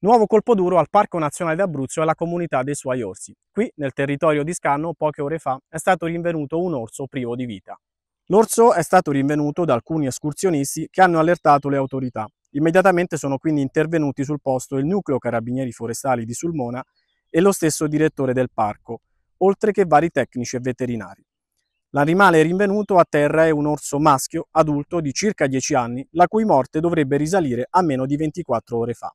Nuovo colpo duro al Parco Nazionale d'Abruzzo e alla comunità dei suoi orsi. Qui, nel territorio di Scanno, poche ore fa è stato rinvenuto un orso privo di vita. L'orso è stato rinvenuto da alcuni escursionisti che hanno allertato le autorità. Immediatamente sono quindi intervenuti sul posto il nucleo carabinieri forestali di Sulmona e lo stesso direttore del parco, oltre che vari tecnici e veterinari. L'animale rinvenuto a terra è un orso maschio adulto di circa 10 anni, la cui morte dovrebbe risalire a meno di 24 ore fa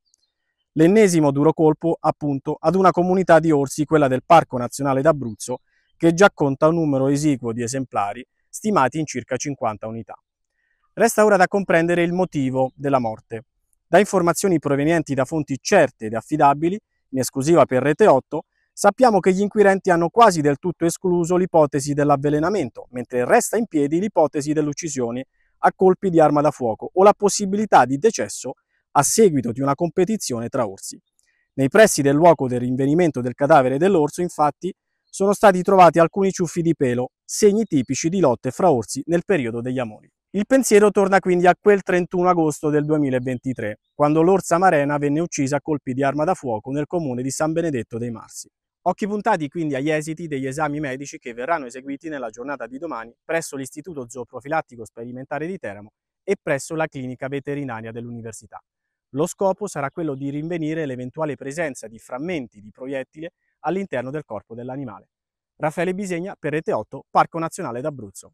l'ennesimo duro colpo appunto ad una comunità di orsi, quella del Parco Nazionale d'Abruzzo, che già conta un numero esiguo di esemplari, stimati in circa 50 unità. Resta ora da comprendere il motivo della morte. Da informazioni provenienti da fonti certe ed affidabili, in esclusiva per Rete 8, sappiamo che gli inquirenti hanno quasi del tutto escluso l'ipotesi dell'avvelenamento, mentre resta in piedi l'ipotesi dell'uccisione a colpi di arma da fuoco o la possibilità di decesso a seguito di una competizione tra orsi. Nei pressi del luogo del rinvenimento del cadavere dell'orso, infatti, sono stati trovati alcuni ciuffi di pelo, segni tipici di lotte fra orsi nel periodo degli Amori. Il pensiero torna quindi a quel 31 agosto del 2023, quando l'orsa marena venne uccisa a colpi di arma da fuoco nel comune di San Benedetto dei Marsi. Occhi puntati quindi agli esiti degli esami medici che verranno eseguiti nella giornata di domani presso l'Istituto Zooprofilattico Sperimentale di Teramo e presso la clinica veterinaria dell'Università. Lo scopo sarà quello di rinvenire l'eventuale presenza di frammenti di proiettile all'interno del corpo dell'animale. Raffaele Bisegna per Rete 8, Parco Nazionale d'Abruzzo.